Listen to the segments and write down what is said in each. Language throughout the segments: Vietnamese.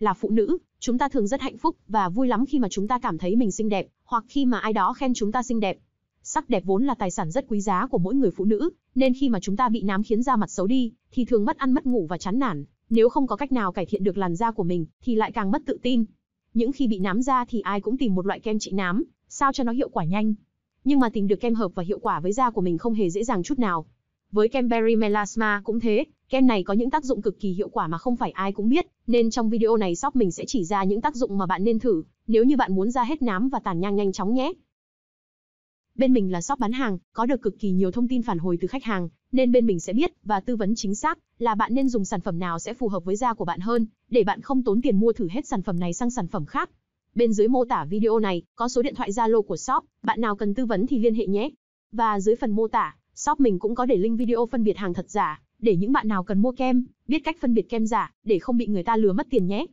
là phụ nữ, chúng ta thường rất hạnh phúc và vui lắm khi mà chúng ta cảm thấy mình xinh đẹp, hoặc khi mà ai đó khen chúng ta xinh đẹp. Sắc đẹp vốn là tài sản rất quý giá của mỗi người phụ nữ, nên khi mà chúng ta bị nám khiến da mặt xấu đi, thì thường mất ăn mất ngủ và chán nản. Nếu không có cách nào cải thiện được làn da của mình, thì lại càng mất tự tin. Những khi bị nám da thì ai cũng tìm một loại kem trị nám, sao cho nó hiệu quả nhanh. Nhưng mà tìm được kem hợp và hiệu quả với da của mình không hề dễ dàng chút nào. Với kem berry melasma cũng thế, kem này có những tác dụng cực kỳ hiệu quả mà không phải ai cũng biết, nên trong video này shop mình sẽ chỉ ra những tác dụng mà bạn nên thử, nếu như bạn muốn ra hết nám và tàn nhang nhanh chóng nhé. Bên mình là shop bán hàng, có được cực kỳ nhiều thông tin phản hồi từ khách hàng, nên bên mình sẽ biết và tư vấn chính xác là bạn nên dùng sản phẩm nào sẽ phù hợp với da của bạn hơn, để bạn không tốn tiền mua thử hết sản phẩm này sang sản phẩm khác. Bên dưới mô tả video này có số điện thoại Zalo của shop, bạn nào cần tư vấn thì liên hệ nhé. Và dưới phần mô tả shop mình cũng có để link video phân biệt hàng thật giả, để những bạn nào cần mua kem, biết cách phân biệt kem giả, để không bị người ta lừa mất tiền nhé.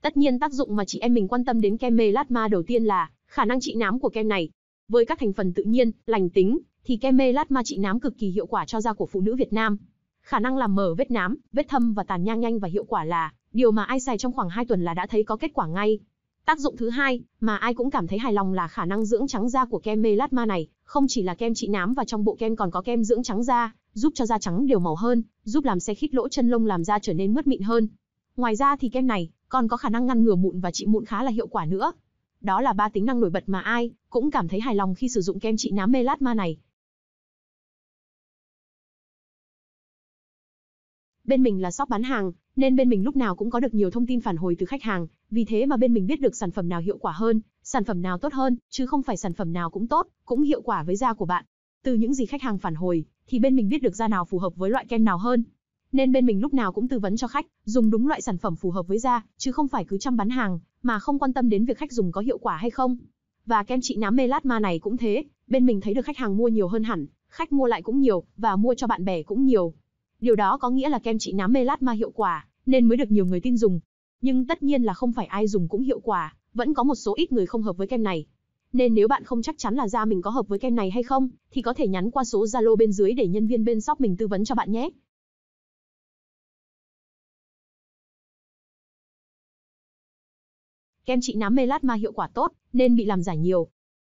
Tất nhiên tác dụng mà chị em mình quan tâm đến kem melasma đầu tiên là khả năng trị nám của kem này. Với các thành phần tự nhiên, lành tính, thì kem melasma trị nám cực kỳ hiệu quả cho da của phụ nữ Việt Nam. Khả năng làm mờ vết nám, vết thâm và tàn nhang nhanh và hiệu quả là điều mà ai xài trong khoảng 2 tuần là đã thấy có kết quả ngay. Tác dụng thứ hai, mà ai cũng cảm thấy hài lòng là khả năng dưỡng trắng da của kem melasma này, không chỉ là kem trị nám và trong bộ kem còn có kem dưỡng trắng da, giúp cho da trắng đều màu hơn, giúp làm xe khít lỗ chân lông làm da trở nên mướt mịn hơn. Ngoài ra thì kem này còn có khả năng ngăn ngừa mụn và trị mụn khá là hiệu quả nữa. Đó là ba tính năng nổi bật mà ai cũng cảm thấy hài lòng khi sử dụng kem trị nám melasma này. bên mình là shop bán hàng, nên bên mình lúc nào cũng có được nhiều thông tin phản hồi từ khách hàng, vì thế mà bên mình biết được sản phẩm nào hiệu quả hơn, sản phẩm nào tốt hơn, chứ không phải sản phẩm nào cũng tốt, cũng hiệu quả với da của bạn. Từ những gì khách hàng phản hồi, thì bên mình biết được da nào phù hợp với loại kem nào hơn. Nên bên mình lúc nào cũng tư vấn cho khách, dùng đúng loại sản phẩm phù hợp với da, chứ không phải cứ chăm bán hàng, mà không quan tâm đến việc khách dùng có hiệu quả hay không. Và kem trị nám melasma này cũng thế, bên mình thấy được khách hàng mua nhiều hơn hẳn, khách mua lại cũng nhiều, và mua cho bạn bè cũng nhiều. Điều đó có nghĩa là kem trị nám melasma hiệu quả, nên mới được nhiều người tin dùng. Nhưng tất nhiên là không phải ai dùng cũng hiệu quả, vẫn có một số ít người không hợp với kem này. Nên nếu bạn không chắc chắn là da mình có hợp với kem này hay không, thì có thể nhắn qua số Zalo bên dưới để nhân viên bên shop mình tư vấn cho bạn nhé. Kem trị nám melasma hiệu quả tốt, nên bị làm giả nhiều,